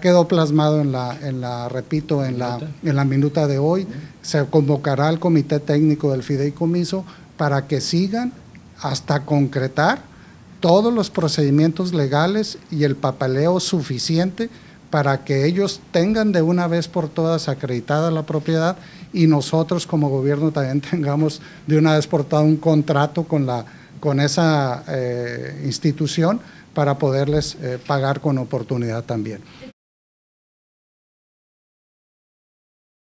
Quedó plasmado en la, repito, en la, minuta de hoy. Se convocará al comité técnico del fideicomiso para que sigan hasta concretar todos los procedimientos legales y el papeleo suficiente para que ellos tengan de una vez por todas acreditada la propiedad y nosotros como gobierno también tengamos de una vez por todas un contrato con, la, con esa eh, institución para poderles eh, pagar con oportunidad también.